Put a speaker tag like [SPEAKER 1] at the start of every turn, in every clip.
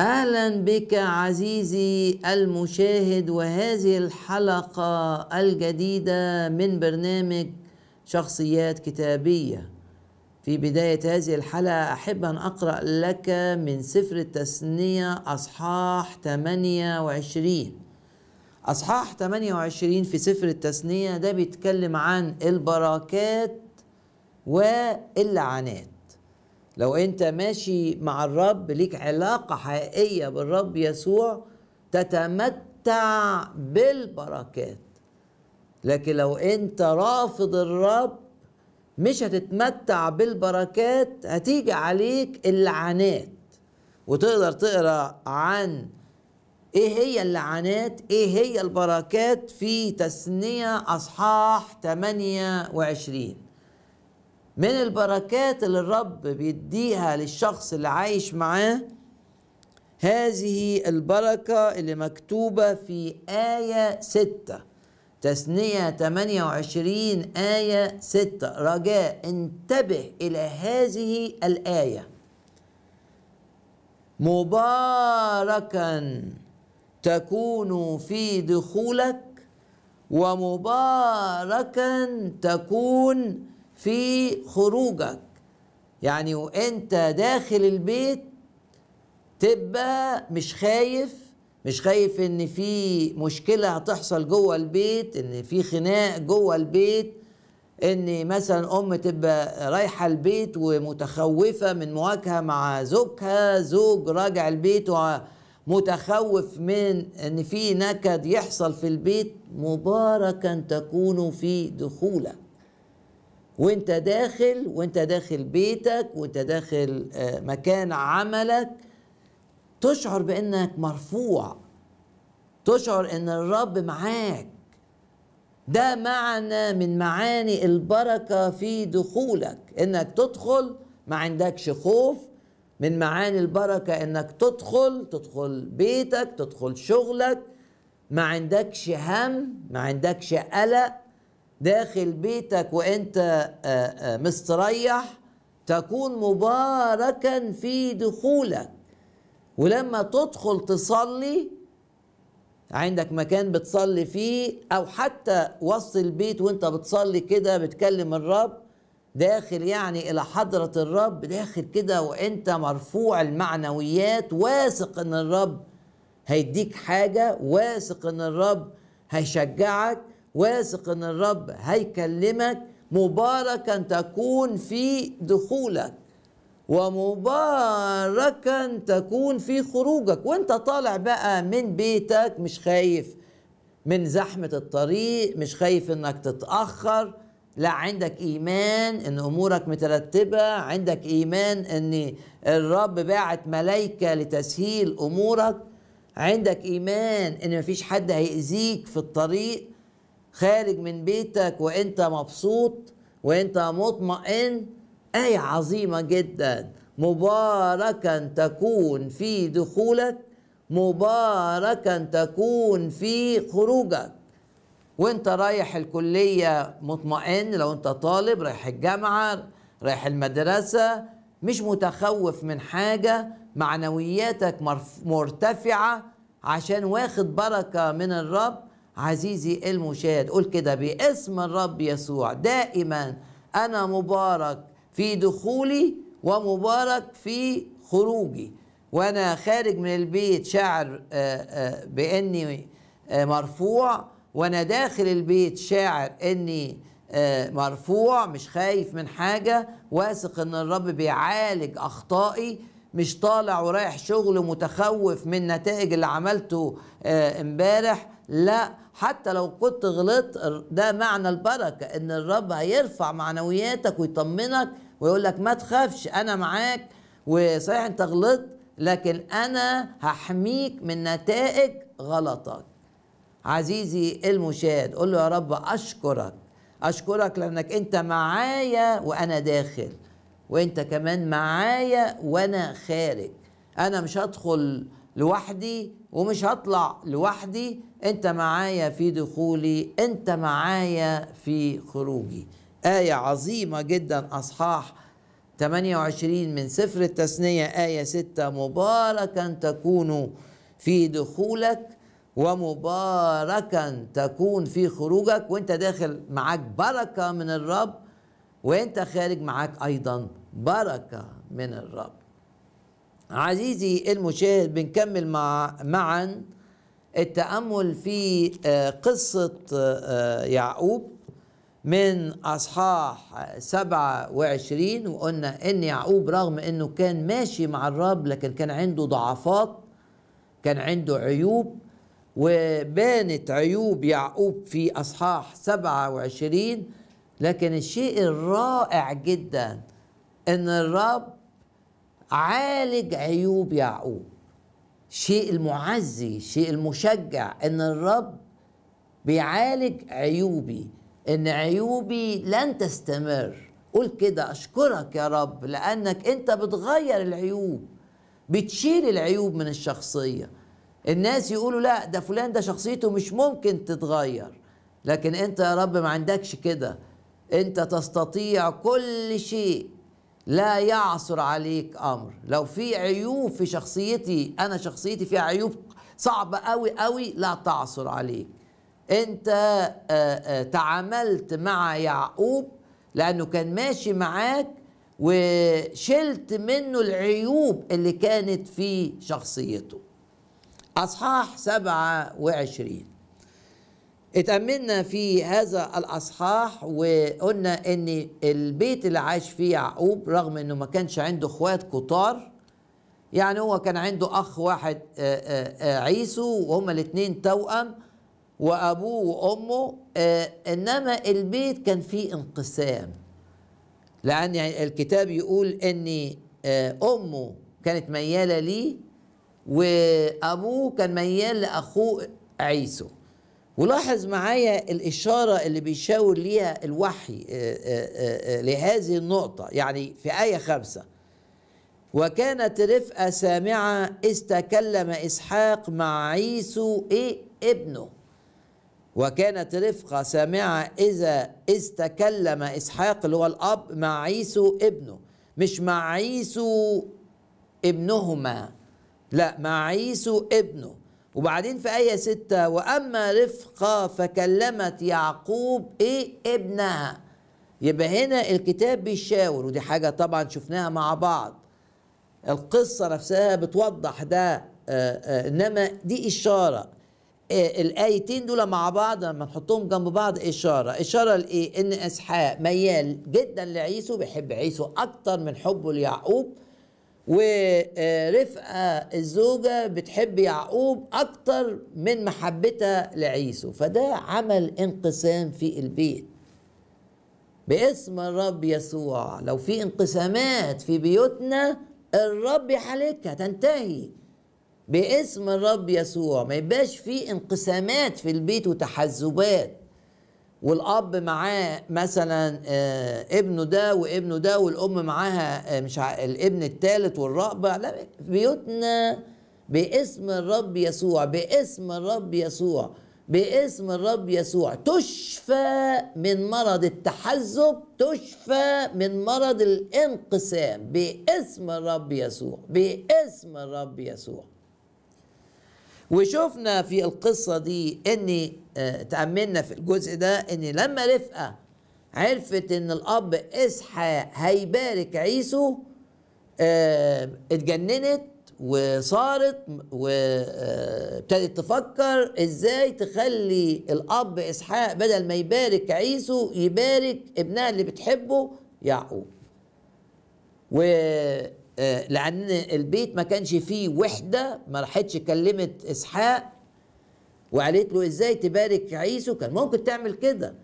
[SPEAKER 1] اهلا بك عزيزي المشاهد وهذه الحلقه الجديده من برنامج شخصيات كتابيه في بدايه هذه الحلقه احب ان اقرا لك من سفر التثنيه اصحاح 28 اصحاح 28 في سفر التثنيه ده بيتكلم عن البركات واللعنات لو انت ماشي مع الرب ليك علاقه حقيقيه بالرب يسوع تتمتع بالبركات لكن لو انت رافض الرب مش هتتمتع بالبركات هتيجي عليك اللعنات وتقدر تقرا عن ايه هي اللعنات ايه هي البركات في تثنيه اصحاح 28 من البركات اللي الرب بيديها للشخص اللي عايش معاه هذه البركة اللي مكتوبة في آية ستة تثنية 28 آية ستة رجاء انتبه إلى هذه الآية مباركا تكون في دخولك ومباركا تكون في خروجك يعني وانت داخل البيت تبقى مش خايف مش خايف ان في مشكله هتحصل جوه البيت ان في خناق جوه البيت ان مثلا ام تبقى رايحه البيت ومتخوفه من مواجهه مع زوجها زوج راجع البيت ومتخوف من ان في نكد يحصل في البيت مباركا تكون في دخولك وانت داخل وانت داخل بيتك وانت داخل آه، مكان عملك تشعر بانك مرفوع تشعر ان الرب معاك ده معنى من معاني البركه في دخولك انك تدخل ما عندكش خوف من معاني البركه انك تدخل تدخل بيتك تدخل شغلك ما عندكش هم ما عندكش قلق داخل بيتك وانت آه، آه، مستريح تكون مباركا في دخولك ولما تدخل تصلي عندك مكان بتصلي فيه او حتى وسط البيت وانت بتصلي كده بتكلم الرب داخل يعني الى حضرة الرب داخل كده وانت مرفوع المعنويات واثق ان الرب هيديك حاجة واثق ان الرب هيشجعك واثق ان الرب هيكلمك مباركا تكون في دخولك ومباركا تكون في خروجك وانت طالع بقى من بيتك مش خايف من زحمة الطريق مش خايف انك تتأخر لا عندك ايمان ان امورك مترتبة عندك ايمان ان الرب باعت ملايكة لتسهيل امورك عندك ايمان ان مفيش حد هيأذيك في الطريق خارج من بيتك وانت مبسوط وانت مطمئن آية عظيمة جدا مباركا تكون في دخولك مباركا تكون في خروجك وانت رايح الكلية مطمئن لو انت طالب رايح الجامعة رايح المدرسة مش متخوف من حاجة معنوياتك مرتفعة عشان واخد بركة من الرب عزيزي المشاهد قول كده باسم الرب يسوع دائما أنا مبارك في دخولي ومبارك في خروجي وأنا خارج من البيت شاعر آه، آه، بإني آه، مرفوع وأنا داخل البيت شاعر إني مرفوع مش خايف من حاجة واثق إن الرب بيعالج أخطائي مش طالع ورايح شغل متخوف من نتائج اللي عملته امبارح لا حتى لو كنت غلطت ده معنى البركه ان الرب هيرفع معنوياتك ويطمنك ويقول لك ما تخافش انا معاك وصحيح انت غلطت لكن انا هحميك من نتائج غلطك عزيزي المشاهد قول له يا رب اشكرك اشكرك لانك انت معايا وانا داخل وانت كمان معايا وانا خارج انا مش هدخل لوحدي ومش هطلع لوحدي انت معايا في دخولي انت معايا في خروجي آية عظيمة جدا أصحاح 28 من سفر التثنية آية 6 مباركا تكون في دخولك ومباركا تكون في خروجك وانت داخل معاك بركة من الرب وانت خارج معاك أيضا بركة من الرب عزيزي المشاهد بنكمل مع معا التأمل في آه، قصة آه، آه، يعقوب من أصحاح 27 وقلنا إن يعقوب رغم إنه كان ماشي مع الرب لكن كان عنده ضعفات كان عنده عيوب وبانت عيوب يعقوب في أصحاح 27 لكن الشيء الرائع جدا إن الرب عالج عيوب يعقوب الشيء المعزي الشيء المشجع ان الرب بيعالج عيوبي ان عيوبي لن تستمر قول كده اشكرك يا رب لانك انت بتغير العيوب بتشيل العيوب من الشخصيه الناس يقولوا لا ده فلان ده شخصيته مش ممكن تتغير لكن انت يا رب ما عندكش كده انت تستطيع كل شيء لا يعثر عليك امر لو في عيوب في شخصيتي انا شخصيتي فيها عيوب صعبه قوي قوي لا تعثر عليك انت آه، آه، تعاملت مع يعقوب لانه كان ماشي معاك وشلت منه العيوب اللي كانت في شخصيته اصحاح 27 اتأملنا في هذا الأصحاح وقلنا إن البيت اللي عاش فيه يعقوب رغم إنه ما كانش عنده إخوات كتار يعني هو كان عنده أخ واحد آه، آه، آه، عيسو وهما الاتنين توأم وأبوه وأمه إنما البيت كان فيه انقسام لأن يعني الكتاب يقول إن أمه كانت ميالة ليه وأبوه كان ميال لأخوه عيسو ولاحظ معايا الإشارة اللي بيشاور ليها الوحي آه، آه، آه، لهذه النقطة يعني في آية خمسة وكانت رفقة سامعة إذ تكلم إسحاق مع عيسو إيه ابنه وكانت رفقة سامعة إذا إذ تكلم إسحاق اللي هو الأب مع عيسو ابنه مش مع عيسو ابنهما لا مع عيسو ابنه وبعدين في آية ستة وأما رفقة فكلمت يعقوب إيه ابنها يبقى هنا الكتاب بيشاور ودي حاجة طبعا شفناها مع بعض القصة نفسها بتوضح ده آه، آه، إنما دي إشارة آه، الآيتين دول مع بعض لما نحطهم جنب بعض إشارة إشارة لإيه إن إسحاق ميال جدا لعيسو بيحب عيسو أكتر من حبه ليعقوب ورفقة الزوجة بتحب يعقوب أكتر من محبتها لعيسو فده عمل انقسام في البيت باسم الرب يسوع لو في انقسامات في بيوتنا الرب يحلكها تنتهي باسم الرب يسوع ما يبقاش في انقسامات في البيت وتحزبات والاب معاه مثلا آه، ابنه ده وابنه ده والام معاها آه، مش الابن الثالث والرابع لا بيوتنا باسم الرب يسوع باسم الرب يسوع باسم الرب يسوع تشفى من مرض التحزب تشفى من مرض الانقسام باسم الرب يسوع باسم الرب يسوع وشفنا في القصة دي ان آه، تأملنا في الجزء ده ان لما رفقة عرفت ان الاب اسحاق هيبارك عيسو آه، اتجننت وصارت وابتدت آه، تفكر ازاي تخلي الاب اسحاق بدل ما يبارك عيسو يبارك ابنها اللي بتحبه يعقوب ولان البيت ما كانش فيه وحده ما راحتش كلمت اسحاق وقالت له ازاي تبارك عيسو كان ممكن تعمل كده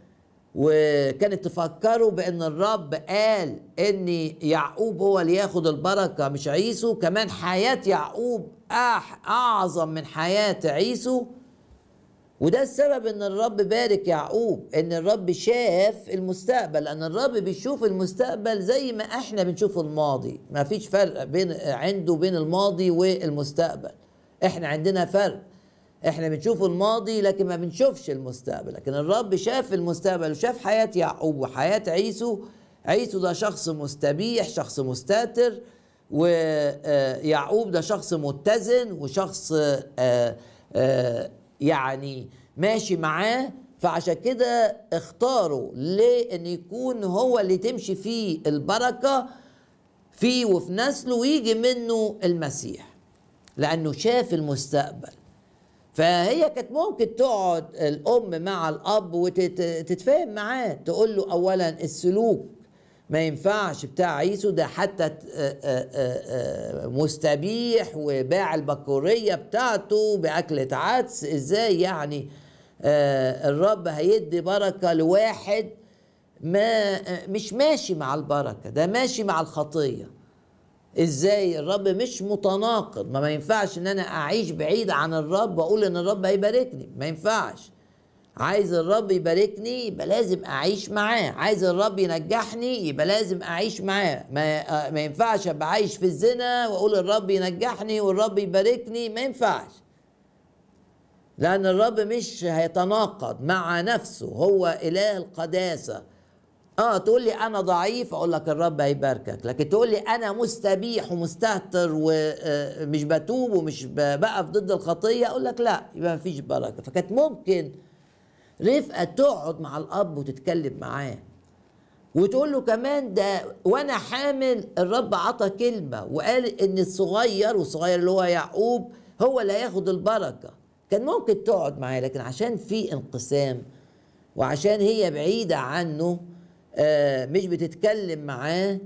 [SPEAKER 1] وكانت تفكروا بان الرب قال ان يعقوب هو اللي ياخد البركه مش عيسو كمان حياه يعقوب اعظم من حياه عيسو وده السبب ان الرب بارك يعقوب ان الرب شاف المستقبل ان الرب بيشوف المستقبل زي ما احنا بنشوف الماضي ما فيش فرق بين عنده بين الماضي والمستقبل احنا عندنا فرق احنا بنشوف الماضي لكن ما بنشوفش المستقبل لكن الرب شاف المستقبل وشاف حياة يعقوب وحياة عيسو عيسو ده شخص مستبيح شخص مستاتر ويعقوب آه، ده شخص متزن وشخص آه، آه، يعني ماشي معاه فعشان كده اختاروا ليه ان يكون هو اللي تمشي فيه البركه فيه وفي نسله ويجي منه المسيح لانه شاف المستقبل فهي كانت ممكن تقعد الام مع الاب وتتفاهم معاه تقول له اولا السلوك ما ينفعش بتاع عيسو ده حتى مستبيح وباع البكوريه بتاعته باكله عدس ازاي يعني الرب هيدي بركه لواحد ما مش ماشي مع البركه ده ماشي مع الخطيه ازاي الرب مش متناقض ما, ما ينفعش ان انا اعيش بعيد عن الرب واقول ان الرب هيباركني ما ينفعش عايز الرب يباركني يبقى لازم اعيش معاه عايز الرب ينجحني يبقى لازم اعيش معاه ما, آه، ما ينفعش ابقى عايش في الزنا واقول الرب ينجحني والرب يباركني ما ينفعش لان الرب مش هيتناقض مع نفسه هو اله القداسه اه تقول لي انا ضعيف اقول لك الرب هيباركك لكن تقول لي انا مستبيح ومستهتر ومش آه، بتوب ومش بقف ضد الخطيه اقول لك لا يبقى مفيش بركه فكانت ممكن رفقه تقعد مع الاب وتتكلم معاه وتقول له كمان ده وانا حامل الرب عطى كلمه وقال ان الصغير والصغير اللي هو يعقوب هو اللي هياخد البركه كان ممكن تقعد معاه لكن عشان في انقسام وعشان هي بعيده عنه آه، مش بتتكلم معاه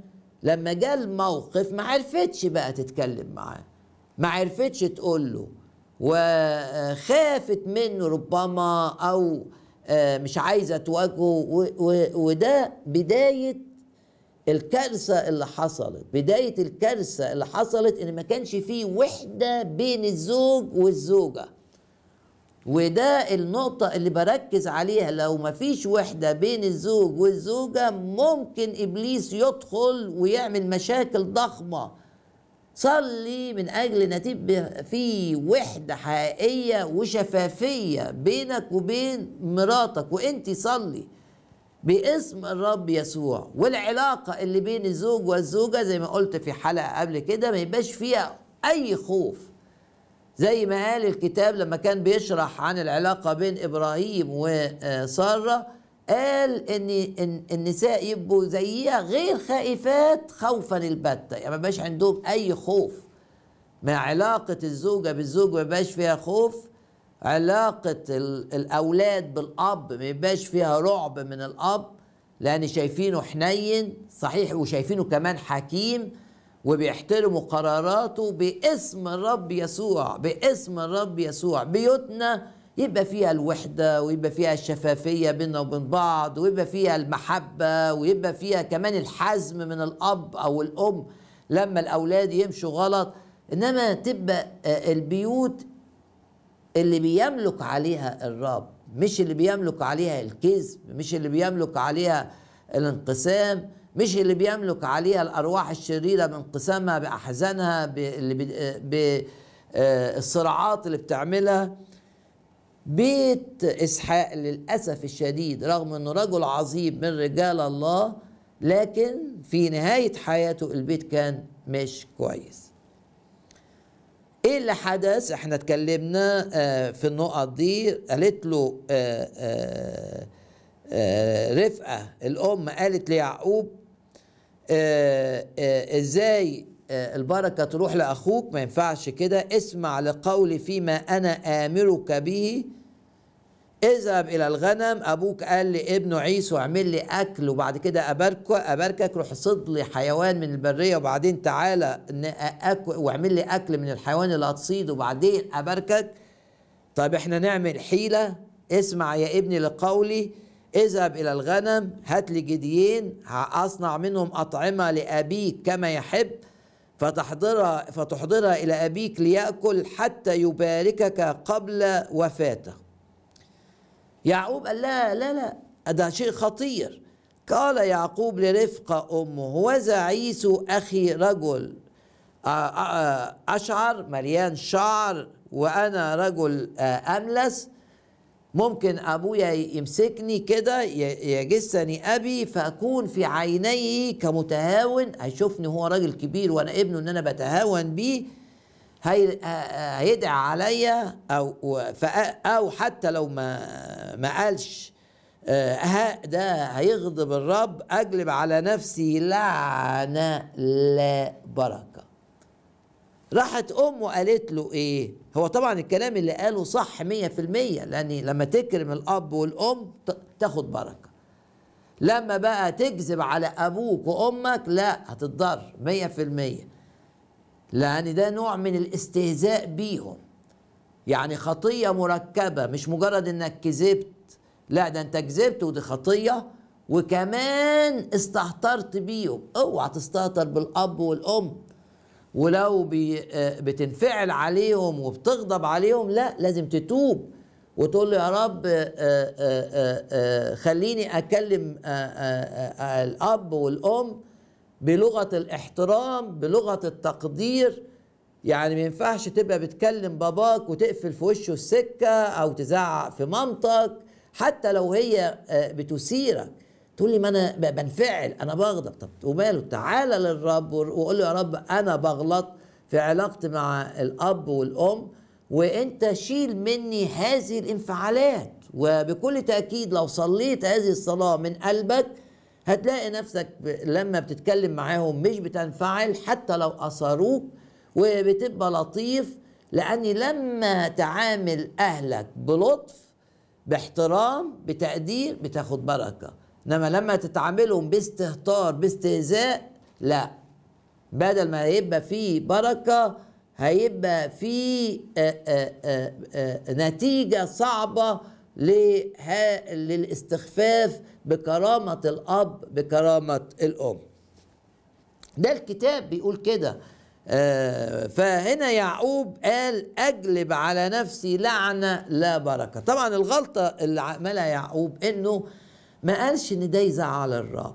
[SPEAKER 1] لما جاء الموقف ما عرفتش بقى تتكلم معاه ما عرفتش تقول له وخافت منه ربما او آه، مش عايزه تواجهه وده بدايه الكارثه اللي حصلت بدايه الكارثه اللي حصلت ان ما كانش فيه وحده بين الزوج والزوجه وده النقطة اللي بركز عليها لو مفيش وحدة بين الزوج والزوجة ممكن إبليس يدخل ويعمل مشاكل ضخمة صلي من أجل أن تبقى في وحدة حقيقية وشفافية بينك وبين مراتك وأنت صلي باسم الرب يسوع والعلاقة اللي بين الزوج والزوجة زي ما قلت في حلقة قبل كده ما يبقاش فيها أي خوف زي ما قال الكتاب لما كان بيشرح عن العلاقة بين إبراهيم وسارة قال إن النساء يبقوا زيها غير خائفات خوفا البتة يعني ما بقاش عندهم أي خوف ما علاقة الزوجة بالزوج ما بقاش فيها خوف علاقة الأولاد بالأب ما يبقاش فيها رعب من الأب لأن شايفينه حنين صحيح وشايفينه كمان حكيم وبيحترموا قراراته باسم الرب يسوع باسم الرب يسوع بيوتنا يبقى فيها الوحدة ويبقى فيها الشفافية بيننا وبين بعض ويبقى فيها المحبة ويبقى فيها كمان الحزم من الأب أو الأم لما الأولاد يمشوا غلط إنما تبقى آه، البيوت اللي بيملك عليها الرب مش اللي بيملك عليها الكذب مش اللي بيملك عليها الانقسام مش اللي بيملك عليها الارواح الشريره بانقسامها باحزانها بالصراعات اللي بتعملها بيت اسحاق للاسف الشديد رغم انه رجل عظيم من رجال الله لكن في نهايه حياته البيت كان مش كويس ايه اللي حدث احنا اتكلمنا آه، في النقط دي قالت له آه، آه، رفقه الام قالت ليعقوب آه، آه، ازاي آه، البركة تروح لأخوك ما ينفعش كده اسمع لقولي فيما أنا آمرك به اذهب إلى الغنم أبوك قال لابنه عيسو اعمل لي أكل وبعد كده أباركك أباركك روح صد لي حيوان من البرية وبعدين تعالى واعمل لي أكل من الحيوان اللي هتصيده وبعدين أباركك طيب احنا نعمل حيلة اسمع يا ابني لقولي اذهب إلى الغنم هات لي جديين أصنع منهم أطعمة لأبيك كما يحب فتحضرها فتحضرها إلى أبيك ليأكل حتى يباركك قبل وفاته يعقوب قال لا لا لا ده شيء خطير قال يعقوب لرفقة أمه وذا عيسو أخي رجل آه، آه، أشعر مليان شعر وأنا رجل آه، أملس ممكن ابويا يمسكني كده يجسني ابي فاكون في عينيه كمتهاون هيشوفني هو راجل كبير وانا ابنه ان انا بتهاون بيه هي هيدعي عليا او او حتى لو ما ما قالش آه، ها ده هيغضب الرب اجلب على نفسي لعنه لا بركه راحت امه قالت له ايه هو طبعا الكلام اللي قاله صح مية في المية لان لما تكرم الاب والام تاخد بركة لما بقى تكذب على ابوك وامك لا هتتضر مية في المية لان ده نوع من الاستهزاء بيهم يعني خطية مركبة مش مجرد انك كذبت لا ده انت كذبت ودي خطية وكمان استهترت بيهم اوعى تستهتر بالاب والام ولو آه، بتنفعل عليهم وبتغضب عليهم لا لازم تتوب وتقول له يا رب آه، آه، خليني اكلم الاب والام بلغه الاحترام بلغه التقدير يعني ما ينفعش تبقى بتكلم باباك وتقفل في وشه السكه او تزعق في مامتك حتى لو هي بتثيرك تقول لي ما انا بنفعل انا بغضب طب وماله تعالى للرب وقول له يا رب انا بغلط في علاقتي مع الاب والام وانت شيل مني هذه الانفعالات وبكل تاكيد لو صليت هذه الصلاه من قلبك هتلاقي نفسك لما بتتكلم معاهم مش بتنفعل حتى لو اثروك وبتبقى لطيف لاني لما تعامل اهلك بلطف باحترام بتقدير بتاخد بركه انما لما تتعاملهم باستهتار باستهزاء لا بدل ما يبقى فيه بركه هيبقى في آه، آه، آه، نتيجه صعبه للاستخفاف بكرامه الاب بكرامه الام ده الكتاب بيقول كده فهنا يعقوب قال اجلب على نفسي لعنه لا بركه طبعا الغلطه اللي عملها يعقوب انه ما قالش ان ده يزعل الرب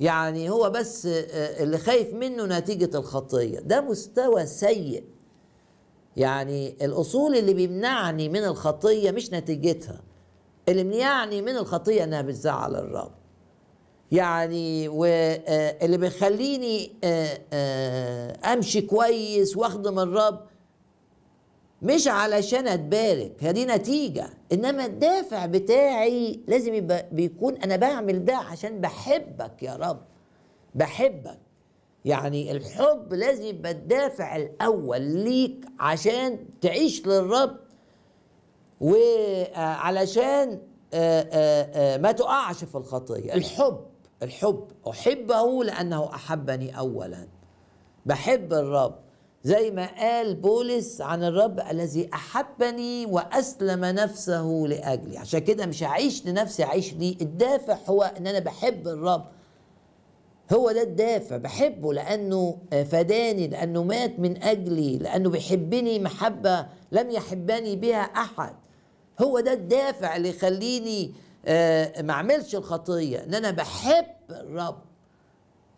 [SPEAKER 1] يعني هو بس آه، آه، اللي خايف منه نتيجة الخطية ده مستوى سيء يعني الأصول اللي بيمنعني من الخطية مش نتيجتها اللي بيمنعني من الخطية إنها بتزعل الرب يعني واللي آه، بيخليني أمشي كويس وأخدم الرب مش علشان اتبارك هي دي نتيجه انما الدافع بتاعي لازم يبقى بيكون انا بعمل ده عشان بحبك يا رب بحبك يعني الحب لازم يبقى الدافع الاول ليك عشان تعيش للرب وعلشان آه، آه، آه، ما تقعش في الخطيه الحب الحب احبه لانه احبني اولا بحب الرب زي ما قال بولس عن الرب الذي احبني واسلم نفسه لاجلي عشان كده مش هعيش لنفسي اعيش ليه الدافع هو ان انا بحب الرب هو ده الدافع بحبه لانه فداني لانه مات من اجلي لانه بيحبني محبه لم يحبني بها احد هو ده الدافع اللي يخليني آه، ما اعملش الخطيه ان انا بحب الرب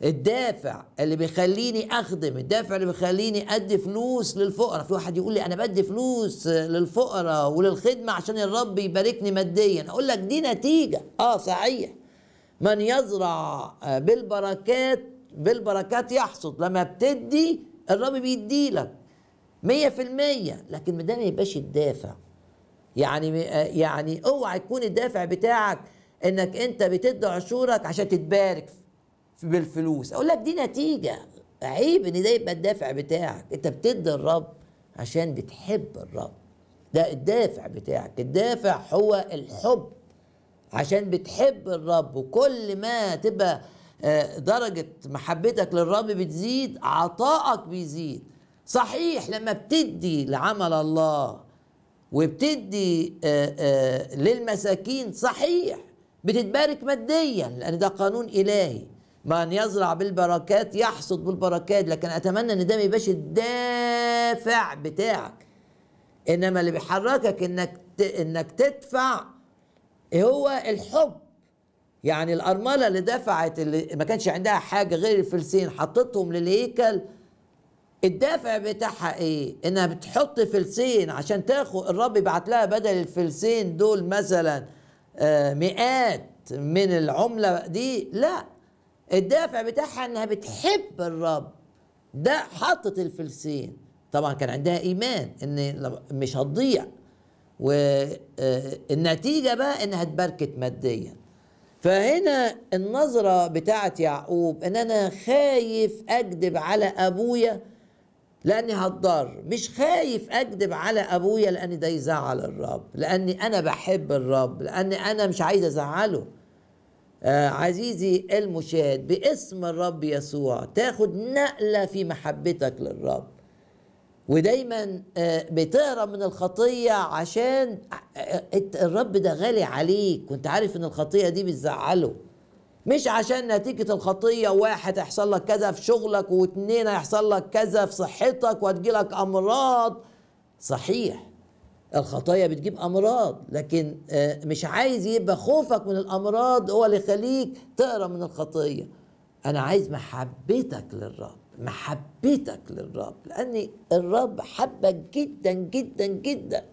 [SPEAKER 1] الدافع اللي بيخليني اخدم الدافع اللي بيخليني ادي فلوس للفقراء في واحد يقول لي انا بدي فلوس للفقراء وللخدمه عشان الرب يباركني ماديا اقول لك دي نتيجه اه صحيح من يزرع آه، بالبركات بالبركات يحصد لما بتدي الرب بيدي لك مية في المية لكن ده ما يبقاش الدافع يعني آه، يعني اوعى يكون الدافع بتاعك انك انت بتدي عشورك عشان تتبارك بالفلوس اقول لك دي نتيجه عيب ان ده يبقى الدافع بتاعك انت بتدي الرب عشان بتحب الرب ده الدافع بتاعك الدافع هو الحب عشان بتحب الرب وكل ما تبقى آه، درجة محبتك للرب بتزيد عطائك بيزيد صحيح لما بتدي لعمل الله وبتدي آه، آه، للمساكين صحيح بتتبارك ماديا لأن ده قانون إلهي من يزرع بالبركات يحصد بالبركات لكن اتمنى ان ده ما يبقاش الدافع بتاعك انما اللي بيحركك انك ت... انك تدفع هو الحب يعني الارمله اللي دفعت اللي ما كانش عندها حاجه غير الفلسين حطتهم للهيكل الدافع بتاعها ايه؟ انها بتحط فلسين عشان تاخد الرب يبعت لها بدل الفلسين دول مثلا آه، مئات من العمله دي لا الدافع بتاعها انها بتحب الرب ده حطت الفلسطين طبعا كان عندها ايمان ان مش هتضيع والنتيجه آه، بقى انها اتبركت ماديا فهنا النظره بتاعه يعقوب ان انا خايف اكذب على ابويا لاني هتضر مش خايف اكذب على ابويا لان ده يزعل الرب لاني انا بحب الرب لاني انا مش عايز ازعله آه عزيزي المشاهد باسم الرب يسوع تاخد نقله في محبتك للرب ودايما آه بتهرب من الخطيه عشان آه، الرب ده غالي عليك وانت عارف ان الخطيه دي بتزعله مش عشان نتيجة الخطية واحد هيحصل لك كذا في شغلك واتنين هيحصل لك كذا في صحتك وهتجيلك أمراض صحيح الخطايا بتجيب امراض لكن آه، مش عايز يبقى خوفك من الامراض هو اللي يخليك تقرا من الخطيه انا عايز محبتك للرب محبتك للرب لاني الرب حبك جدا جدا جدا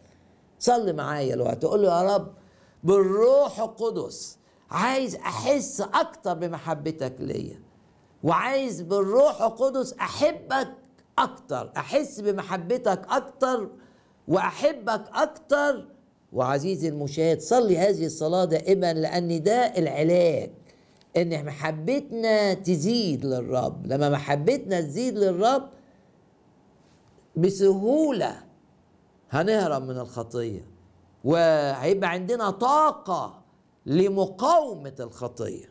[SPEAKER 1] صلي معايا الوقت هتقول له يا رب بالروح القدس عايز احس اكتر بمحبتك ليا وعايز بالروح القدس احبك اكتر احس بمحبتك اكتر واحبك اكتر وعزيزي المشاهد صلي هذه الصلاه دائما لان ده العلاج ان محبتنا تزيد للرب لما محبتنا تزيد للرب بسهوله هنهرب من الخطيه وهيبقى عندنا طاقه لمقاومه الخطيه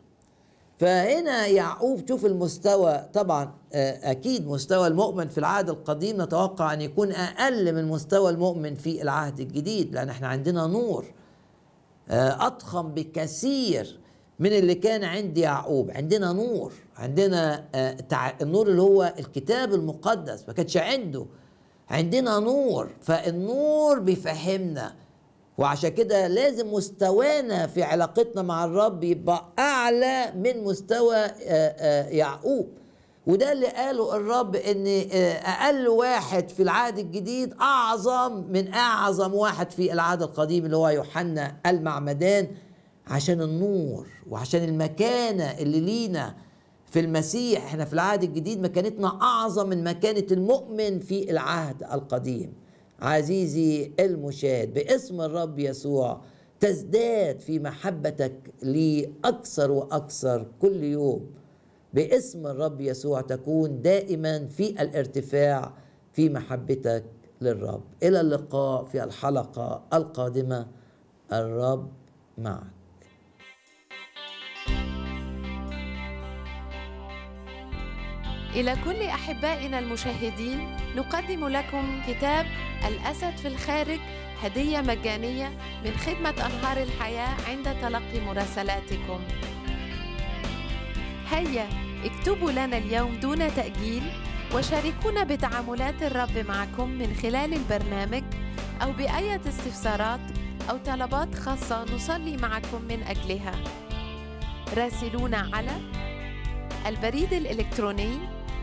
[SPEAKER 1] فهنا يعقوب شوف المستوى طبعا آه، اكيد مستوى المؤمن في العهد القديم نتوقع ان يكون اقل من مستوى المؤمن في العهد الجديد لان احنا عندنا نور آه، اضخم بكثير من اللي كان عند يعقوب عندنا نور عندنا آه، النور اللي هو الكتاب المقدس ما كانش عنده عندنا نور فالنور بيفهمنا وعشان كده لازم مستوانا في علاقتنا مع الرب يبقى اعلى من مستوى آه، آه، يعقوب وده اللي قاله الرب ان آه، اقل واحد في العهد الجديد اعظم من اعظم واحد في العهد القديم اللي هو يوحنا المعمدان عشان النور وعشان المكانه اللي لينا في المسيح احنا في العهد الجديد مكانتنا اعظم من مكانه المؤمن في العهد القديم عزيزي المشاهد باسم الرب يسوع تزداد في محبتك لي أكثر وأكثر كل يوم باسم الرب يسوع تكون دائما في الارتفاع في محبتك للرب إلى اللقاء في الحلقة القادمة الرب معك
[SPEAKER 2] إلى كل أحبائنا المشاهدين نقدم لكم كتاب الأسد في الخارج هدية مجانية من خدمة أنهار الحياة عند تلقي مراسلاتكم. هيا اكتبوا لنا اليوم دون تأجيل وشاركونا بتعاملات الرب معكم من خلال البرنامج أو بأية استفسارات أو طلبات خاصة نصلي معكم من أجلها. راسلونا على البريد الإلكتروني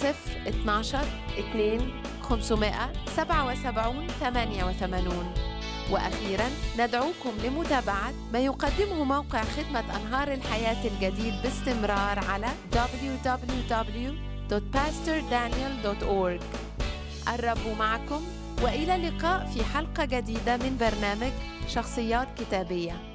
[SPEAKER 2] صفر 12 2 577 88 وأخيرا ندعوكم لمتابعة ما يقدمه موقع خدمة أنهار الحياة الجديد باستمرار على www.pastordaniel.org الرب معكم وإلى اللقاء في
[SPEAKER 1] حلقة جديدة من برنامج شخصيات كتابيه